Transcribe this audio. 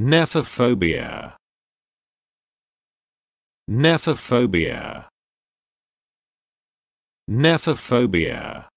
Nephophobia. Nephophobia. Nephophobia.